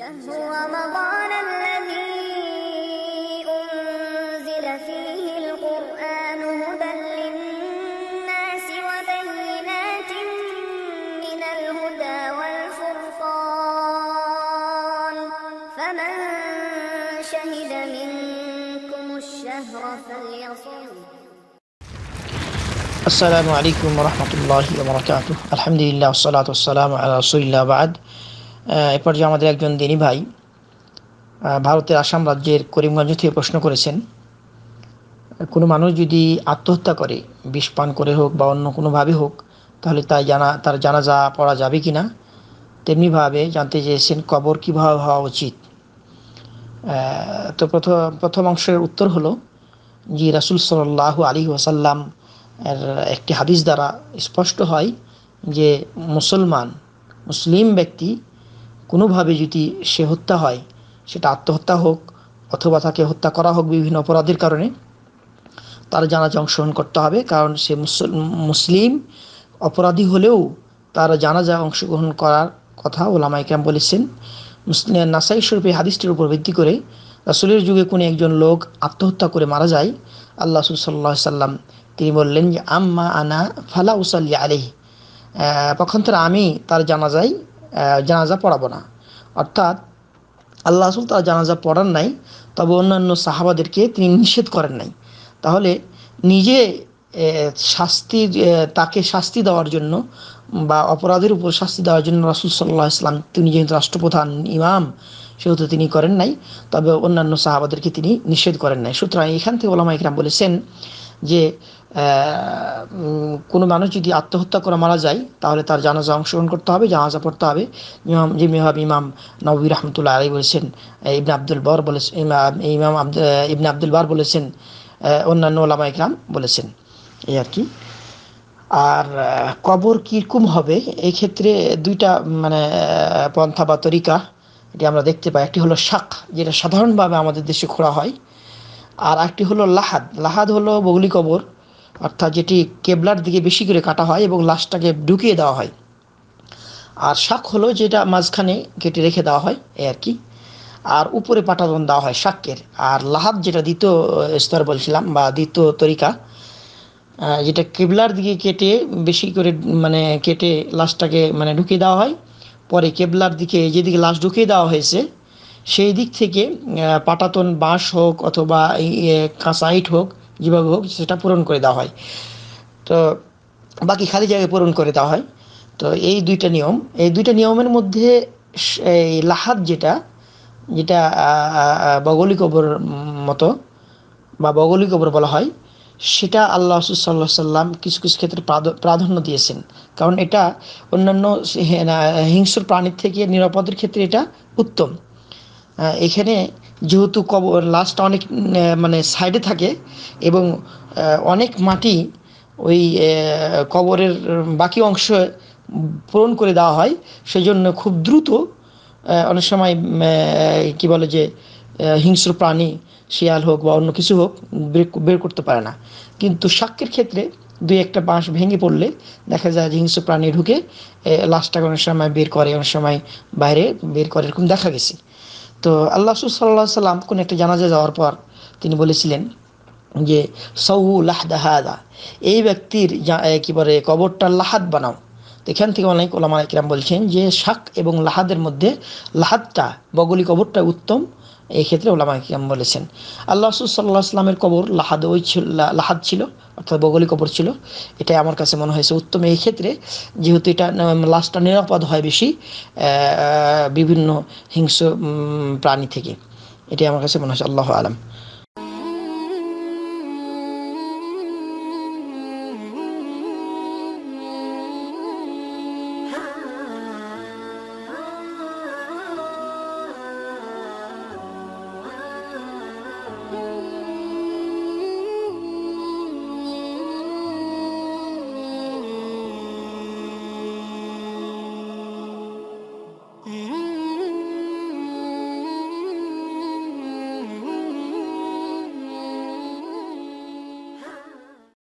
شهر رمضان الذي أنزل فيه القرآن هدى للناس وبينات من الهدى والفرقان فمن شهد منكم الشهر فليصوم السلام عليكم ورحمة الله وبركاته الحمد لله والصلاة والسلام على رسول الله بعد এ পর্যায়ে আমাদের একজন দিনী ভাই ভারতের আসাম রাজ্যের করিমগঞ্জ থেকে প্রশ্ন করেছেন কোনো মানুষ যদি আত্মহত্যা করে বিষ পান করে হোক বা অন্য কোনোভাবে হোক তাহলে তাই জানা তার জানাজা পড়া যাবে কি না তেমনিভাবে জানতে চেয়েছেন কবর কীভাবে হওয়া উচিত তো প্রথম প্রথম অংশের উত্তর হলো যে রাসুল সাল্লাহ আলী ওয়াসাল্লাম এর একটি হাদিস দ্বারা স্পষ্ট হয় যে মুসলমান মুসলিম ব্যক্তি কোনোভাবে যদি সে হত্যা হয় সেটা আত্মহত্যা হোক অথবা তাকে হত্যা করা হোক বিভিন্ন অপরাধের কারণে তার জানাজা অংশগ্রহণ করতে হবে কারণ সে মুসলিম অপরাধী হলেও তার জানাজা অংশগ্রহণ করার কথা ওলামা ইকরাম বলেছেন মুসলিম নাসাই শরীফে হাদিসটির উপর ভিত্তি করে রাসুলের যুগে কোনো একজন লোক আত্মহত্যা করে মারা যায় আল্লাহ সুসাল্লাহ সাল্লাম তিনি বললেন যে আম্মা আনা ফালা উসাল্লি আলিহ পক্ষান্তরে আমি তার জানাজায় জানাজা পড়াবো না অর্থাৎ আল্লাহ রসুল তারা জানাজা পড়ান নাই তবে অন্যান্য সাহাবাদেরকে তিনি নিষেধ করেন নাই তাহলে নিজে শাস্তি তাকে শাস্তি দেওয়ার জন্য বা অপরাধের উপর শাস্তি দেওয়ার জন্য রাসুল সাল্লাহ ইসলাম তিনি যেহেতু রাষ্ট্রপ্রধান ইমাম সেহেতু তিনি করেন নাই তবে অন্যান্য সাহাবাদেরকে তিনি নিষেধ করেন নাই সুতরাং এখান থেকে ওলামা ইকরাম বলেছেন যে কোনো মানুষ যদি আত্মহত্যা করে মারা যায় তাহলে তার জানাজা অংশগ্রহণ করতে হবে জানাজা পড়তে হবে ইমাম যে মেহাব ইমাম নবী রহমতুল্লাহ আলী বলেছেন ইবনা আব্দুল বর বলেছেন ইমাম আব্দ ইবনা আব্দুল বার বলেছেন অন্যান্য ওলামা ইকরাম বলেছেন এই আর কি আর কবর কীরকম হবে এই ক্ষেত্রে দুইটা মানে পন্থা বা তরিকা এটি আমরা দেখতে পাই একটি হলো শাক যেটা সাধারণভাবে আমাদের দেশে খোঁড়া হয় আর একটি হলো লাহাদ লাহাদ হলো বগলি কবর অর্থাৎ যেটি কেবলার দিকে বেশি করে কাটা হয় এবং লাশটাকে ঢুকিয়ে দেওয়া হয় আর শাক হলো যেটা মাঝখানে কেটে রেখে দেওয়া হয় এই আর কি আর উপরে পাটাতন দেওয়া হয় শাকের আর লাহাত যেটা দ্বিতীয় স্তর বলছিলাম বা দ্বিতীয় তরিকা যেটা কেবলার দিকে কেটে বেশি করে মানে কেটে লাশটাকে মানে ঢুকিয়ে দেওয়া হয় পরে কেবলার দিকে যেদিকে লাশ ঢুকিয়ে দেওয়া হয়েছে সেই দিক থেকে পাটাতন বাঁশ হোক অথবা কাঁচা ইট হোক যেভাবে হোক সেটা পূরণ করে দেওয়া হয় তো বাকি খালি জায়গায় পূরণ করে দেওয়া হয় তো এই দুইটা নিয়ম এই দুইটা নিয়মের মধ্যে এই লাহাত যেটা যেটা বগলিক কবর মতো বা বগলিক ওবর বলা হয় সেটা আল্লাহ সাল্লাহ সাল্লাম কিছু কিছু ক্ষেত্রে প্রাধান্য দিয়েছেন কারণ এটা অন্যান্য হিংস্র প্রাণীর থেকে নিরাপদের ক্ষেত্রে এটা উত্তম এখানে যেহেতু কবর লাশটা অনেক মানে সাইডে থাকে এবং অনেক মাটি ওই কবরের বাকি অংশ পূরণ করে দেওয়া হয় সেই জন্য খুব দ্রুত অনেক সময় কি বলে যে হিংস্র প্রাণী শিয়াল হোক বা অন্য কিছু হোক বের করতে পারে না কিন্তু সাক্ষের ক্ষেত্রে দুই একটা বাঁশ ভেঙে পড়লে দেখা যায় যে হিংস্র প্রাণী ঢুকে লাশটাকে অনেক সময় বের করে অনেক সময় বাইরে বের করে এরকম দেখা গেছে তো আল্লাহ সুসাল্লা সাল্লাম কোন একটা জানাজা যাওয়ার পর তিনি বলেছিলেন যে সৌ লাহাদা এই ব্যক্তির কি বলে কবরটা লাহাদ বানাও এখান থেকে অনেক ওলামা কিরাম বলছেন যে শাক এবং লাহাদের মধ্যে লাহাদটা বগলি কবরটা উত্তম এক্ষেত্রে ওলামা কিয়াম বলেছেন আল্লাহ সাল্লাহ আসলামের কবর লাহাদ ওই ছিল লাহাদ ছিল অর্থাৎ ভৌগোলিক কবর ছিল এটাই আমার কাছে মনে হয়েছে উত্তম এই ক্ষেত্রে যেহেতু এটা লাশটা নিরাপদ হয় বেশি বিভিন্ন হিংস্র প্রাণী থেকে এটাই আমার কাছে মনে হয়েছে আল্লাহ আলম